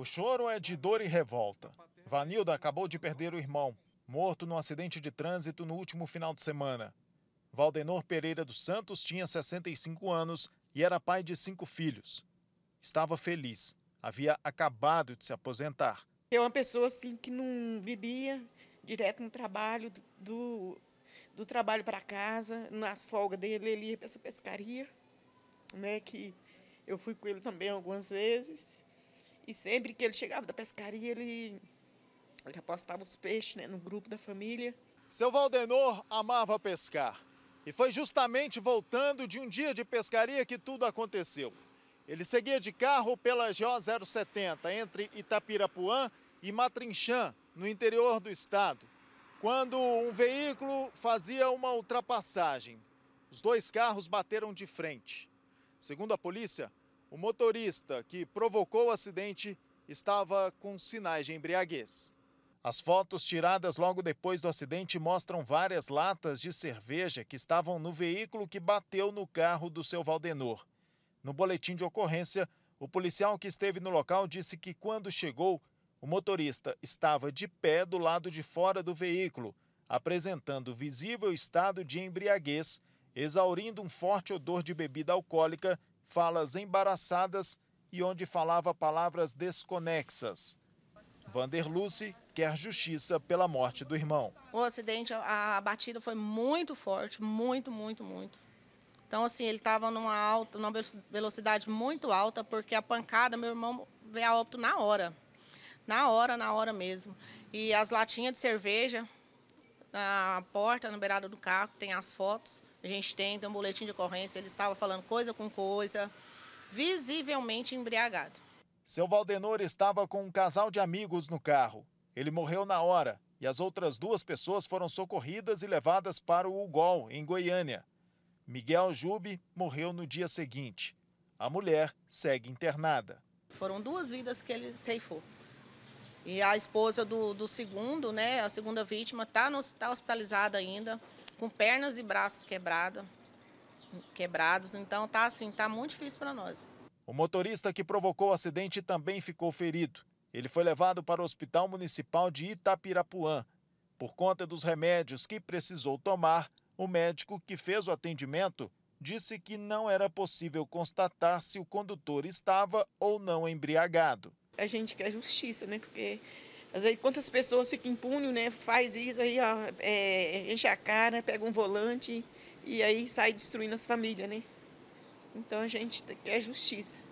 O choro é de dor e revolta. Vanilda acabou de perder o irmão, morto num acidente de trânsito no último final de semana. Valdenor Pereira dos Santos tinha 65 anos e era pai de cinco filhos. Estava feliz, havia acabado de se aposentar. É uma pessoa assim que não bebia, direto no trabalho, do, do trabalho para casa, nas folgas dele ele ia para essa pescaria, né, que eu fui com ele também algumas vezes. E sempre que ele chegava da pescaria, ele, ele apostava os peixes né, no grupo da família. Seu Valdenor amava pescar. E foi justamente voltando de um dia de pescaria que tudo aconteceu. Ele seguia de carro pela j 070 entre Itapirapuã e Matrinchã, no interior do estado, quando um veículo fazia uma ultrapassagem. Os dois carros bateram de frente. Segundo a polícia, o motorista que provocou o acidente estava com sinais de embriaguez. As fotos tiradas logo depois do acidente mostram várias latas de cerveja que estavam no veículo que bateu no carro do seu Valdenor. No boletim de ocorrência, o policial que esteve no local disse que quando chegou, o motorista estava de pé do lado de fora do veículo, apresentando visível estado de embriaguez, exaurindo um forte odor de bebida alcoólica falas embaraçadas e onde falava palavras desconexas. Vanderluce quer justiça pela morte do irmão. O acidente, a batida foi muito forte, muito, muito, muito. Então, assim, ele estava numa alta, numa velocidade muito alta, porque a pancada, meu irmão veio a óbito na hora. Na hora, na hora mesmo. E as latinhas de cerveja na porta, na beirada do carro, tem as fotos. A gente tem, tem um boletim de ocorrência, ele estava falando coisa com coisa, visivelmente embriagado. Seu Valdenor estava com um casal de amigos no carro. Ele morreu na hora e as outras duas pessoas foram socorridas e levadas para o Ugol, em Goiânia. Miguel Jube morreu no dia seguinte. A mulher segue internada. Foram duas vidas que ele ceifou. E a esposa do, do segundo, né, a segunda vítima, está tá hospitalizada ainda, com pernas e braços quebrada, quebrados. Então tá assim, tá muito difícil para nós. O motorista que provocou o acidente também ficou ferido. Ele foi levado para o Hospital Municipal de Itapirapuã. Por conta dos remédios que precisou tomar, o médico que fez o atendimento disse que não era possível constatar se o condutor estava ou não embriagado a gente quer justiça, né? Porque às vezes quantas pessoas ficam impunes, né? Faz isso aí, ó, é, enche a cara, pega um volante e aí sai destruindo as famílias, né? Então a gente quer justiça.